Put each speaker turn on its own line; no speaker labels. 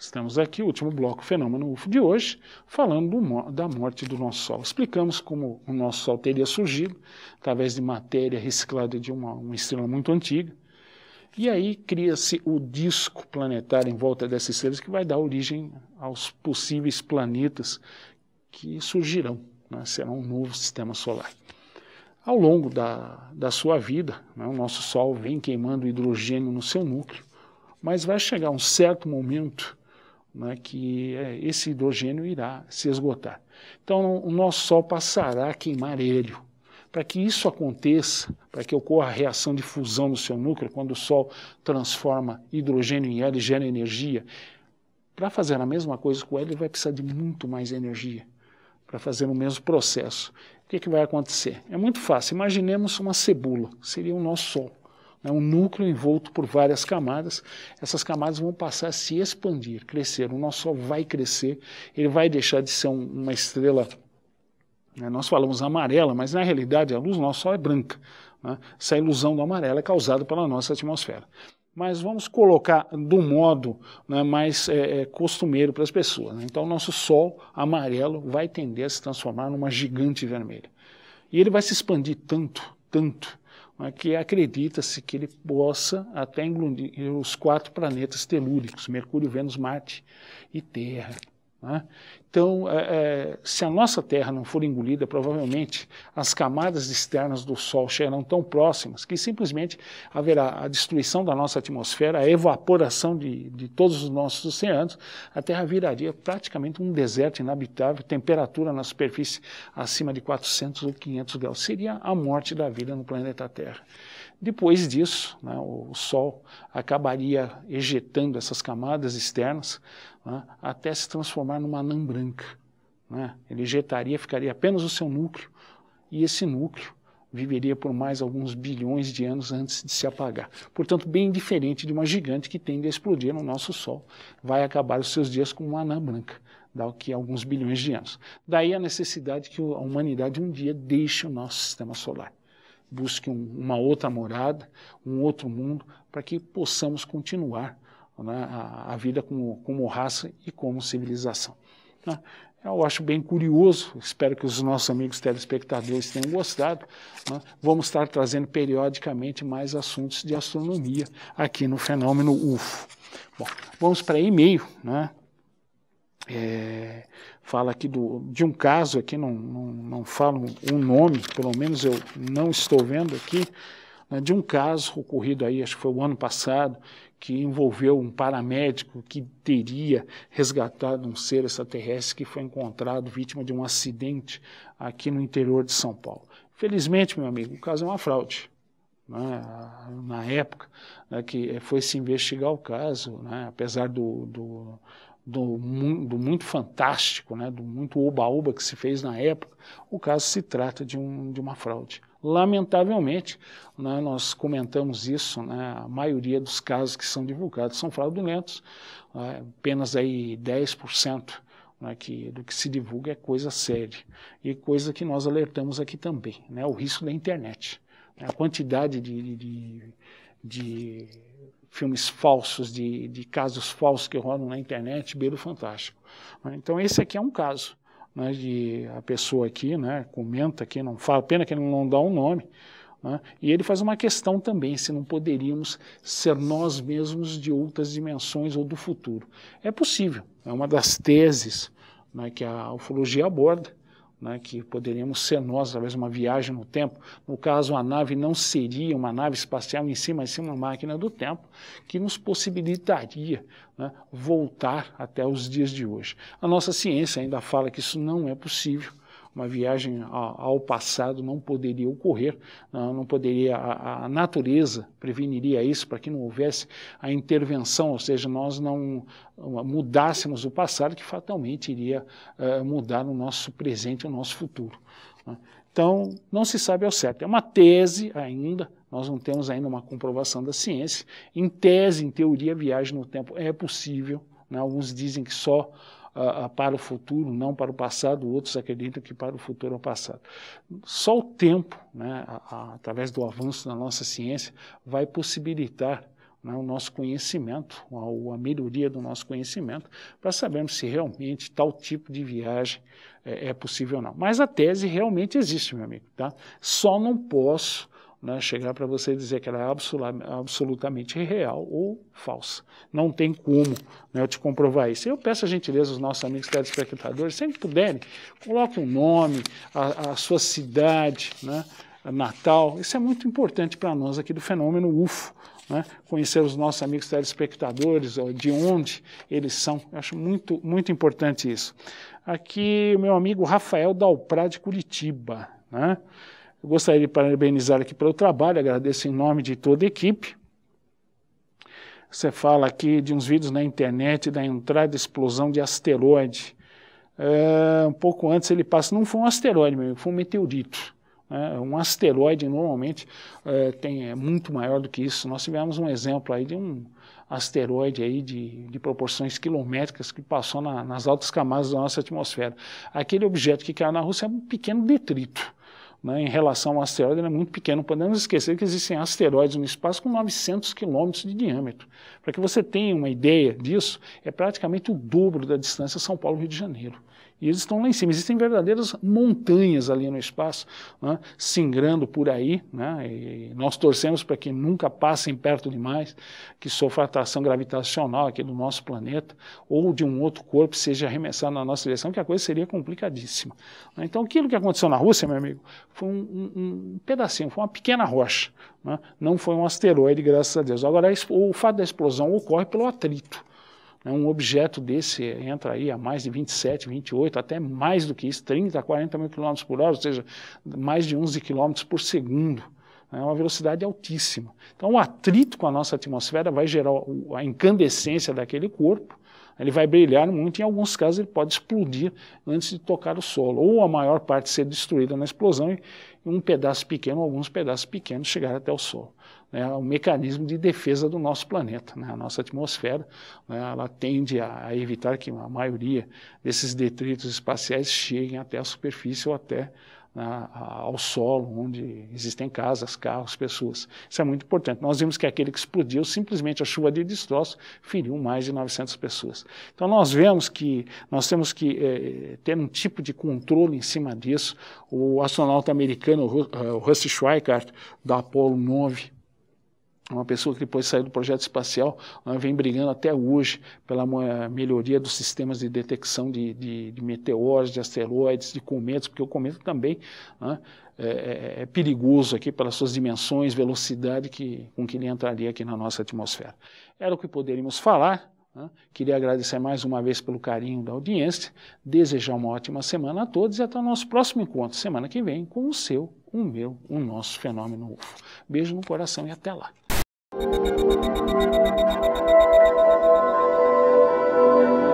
Estamos aqui, último bloco, fenômeno UFO de hoje, falando do, da morte do nosso Sol. Explicamos como o nosso Sol teria surgido, através de matéria reciclada de uma, uma estrela muito antiga. E aí cria-se o disco planetário em volta dessas estrelas que vai dar origem aos possíveis planetas que surgirão, né? será um novo sistema solar. Ao longo da, da sua vida, né, o nosso Sol vem queimando hidrogênio no seu núcleo, mas vai chegar um certo momento né, que é, esse hidrogênio irá se esgotar. Então, o nosso Sol passará a queimar hélio. Para que isso aconteça, para que ocorra a reação de fusão no seu núcleo, quando o Sol transforma hidrogênio em hélio e gera energia, para fazer a mesma coisa com o hélio, vai precisar de muito mais energia para fazer o mesmo processo. O que, é que vai acontecer? É muito fácil. Imaginemos uma cebola, seria o nosso Sol né, um núcleo envolto por várias camadas. Essas camadas vão passar a se expandir, crescer. O nosso Sol vai crescer, ele vai deixar de ser um, uma estrela. Né, nós falamos amarela, mas na realidade a luz do nosso Sol é branca. Né, essa ilusão do amarelo é causada pela nossa atmosfera mas vamos colocar do modo né, mais é, é costumeiro para as pessoas. Né? Então, nosso Sol amarelo vai tender a se transformar numa gigante vermelha. E ele vai se expandir tanto, tanto, que acredita-se que ele possa até engolir os quatro planetas telúricos, Mercúrio, Vênus, Marte e Terra. Né? Então, é, é, se a nossa Terra não for engolida, provavelmente as camadas externas do Sol chegarão tão próximas que simplesmente haverá a destruição da nossa atmosfera, a evaporação de, de todos os nossos oceanos, a Terra viraria praticamente um deserto inabitável, temperatura na superfície acima de 400 ou 500 graus. Seria a morte da vida no planeta Terra. Depois disso, né, o Sol acabaria ejetando essas camadas externas né, até se transformar numa anã branca. Né? Ele ejetaria, ficaria apenas o seu núcleo, e esse núcleo viveria por mais alguns bilhões de anos antes de se apagar. Portanto, bem diferente de uma gigante que tende a explodir no nosso Sol, vai acabar os seus dias como uma anã branca daqui a alguns bilhões de anos. Daí a necessidade que a humanidade um dia deixe o nosso sistema solar busque um, uma outra morada, um outro mundo, para que possamos continuar né, a, a, vida como, como raça e como civilização. Né? Eu acho bem curioso, espero que os nossos amigos telespectadores tenham gostado. Né? Vamos estar trazendo periodicamente mais assuntos de astronomia aqui no Fenômeno UFO. Bom, vamos para e-mail, né? É, fala aqui do, de um caso aqui, não, não, não falo um nome, pelo menos eu não estou vendo aqui, né, de um caso ocorrido aí, acho que foi o ano passado, que envolveu um paramédico que teria resgatado um ser extraterrestre que foi encontrado vítima de um acidente aqui no interior de São Paulo. Felizmente, meu amigo, o caso é uma fraude. Né? Na época né, que foi se investigar o caso, né, apesar do, do do, do muito fantástico, né, do muito oba-oba que se fez na época, o caso se trata de, um, de uma fraude. Lamentavelmente, né, nós comentamos isso, né, a maioria dos casos que são divulgados são fraudulentos, né, apenas aí 10% né, que, do que se divulga é coisa séria, e coisa que nós alertamos aqui também, né, o risco da internet. Né, a quantidade de, de, de de filmes falsos, de, de casos falsos que rolam na internet, beiro fantástico. Né? Então esse aqui é um caso, né, de a pessoa aqui, né, comenta aqui, não fala, pena que ele não dá o um nome, né, e ele faz uma questão também, se não poderíamos ser nós mesmos de outras dimensões ou do futuro. É possível, é uma das teses né, que a ufologia aborda, né, que poderíamos ser nós, através de uma viagem no tempo. No caso, a nave não seria uma nave espacial em si, mas sim uma máquina do tempo, que nos possibilitaria né, voltar até os dias de hoje. A nossa ciência ainda fala que isso não é possível, uma viagem ao passado não poderia ocorrer, né, não poderia, a, natureza preveniria isso para que não houvesse a intervenção, ou seja, nós não mudássemos o passado que fatalmente iria é, mudar o nosso presente e o nosso futuro. Né. Então, não se sabe ao certo. É uma tese ainda, nós não temos ainda uma comprovação da ciência. Em tese, em teoria, viagem no tempo é possível. Né? Alguns dizem que só uh, para o futuro, não para o passado, outros acreditam que para o futuro é o passado. Só o tempo, né, a, a, através do avanço da nossa ciência, vai possibilitar né, o nosso conhecimento, a, a, melhoria do nosso conhecimento, para sabermos se realmente tal tipo de viagem é, é possível ou não. Mas a tese realmente existe, meu amigo. Tá? Só não posso né, chegar para você dizer que ela é absolutamente real ou falsa. Não tem como né, eu te comprovar isso. Eu peço a gentileza aos nossos amigos telespectadores, sempre puderem, coloque o nome, a, a, sua cidade, né, Natal. Isso é muito importante para nós aqui do fenômeno UFO. Né? conhecer os nossos amigos telespectadores, de onde eles são. Eu acho muito, muito importante isso. Aqui, meu amigo Rafael Dalprá de Curitiba. Né? Eu gostaria de parabenizar aqui pelo trabalho, agradeço em nome de toda a equipe. Você fala aqui de uns vídeos na internet da entrada e explosão de asteroide. É, um pouco antes ele passa, não foi um asteroide, meu, foi um meteorito. Né? um asteroide normalmente é, tem, é muito maior do que isso. Nós tivemos um exemplo aí de um asteroide aí de, de proporções quilométricas que passou na, nas altas camadas da nossa atmosfera. Aquele objeto que caiu na Rússia é um pequeno detrito né, em relação ao asteroide, ele é muito pequeno. Podemos esquecer que existem asteroides no espaço com 900 quilômetros de diâmetro. Para que você tenha uma ideia disso, é praticamente o dobro da distância São Paulo-Rio de Janeiro. E eles estão lá em cima. Existem verdadeiras montanhas ali no espaço, né, singrando por aí. Né, e nós torcemos para que nunca passem perto demais, que sofra atração gravitacional aqui do nosso planeta ou de um outro corpo seja arremessado na nossa direção, que a coisa seria complicadíssima. Né. Então, aquilo que aconteceu na Rússia, meu amigo, foi um, um, um pedacinho, foi uma pequena rocha. Né, não foi um asteroide, graças a Deus. Agora, o fato da explosão ocorre pelo atrito. Né, um objeto desse entra aí a mais de 27, 28, até mais do que isso, 30, 40 mil quilômetros por hora, ou seja, mais de 11 quilômetros por segundo. É uma velocidade altíssima. Então, o atrito com a nossa atmosfera vai gerar a incandescência daquele corpo, ele vai brilhar muito, em alguns casos ele pode explodir antes de tocar o solo, ou a maior parte ser destruída na explosão e um pedaço pequeno, alguns pedaços pequenos chegar até o solo. Né? É um mecanismo de defesa do nosso planeta, né? a nossa atmosfera, né? ela tende a evitar que a maioria desses detritos espaciais cheguem até a superfície ou até né, ao solo, onde existem casas, carros, pessoas. Isso é muito importante. Nós vimos que aquele que explodiu, simplesmente a chuva de destroços, feriu mais de 900 pessoas. Então nós vemos que nós temos que é, ter um tipo de controle em cima disso. O astronauta americano eh, Russ Schweikart, da Apollo 9, uma pessoa que depois saiu do projeto espacial, vem brigando até hoje pela melhoria dos sistemas de detecção de, de, de meteoros, de asteroides, de cometas, porque o cometa também né, é, é, é, perigoso aqui pelas suas dimensões, velocidade que, com que ele entraria aqui na nossa atmosfera. Era o que poderíamos falar. Né? Queria agradecer mais uma vez pelo carinho da audiência, desejar uma ótima semana a todos e até o nosso próximo encontro, semana que vem, com o seu, o meu, o nosso fenômeno UFO. Beijo no coração e até lá. Thank you.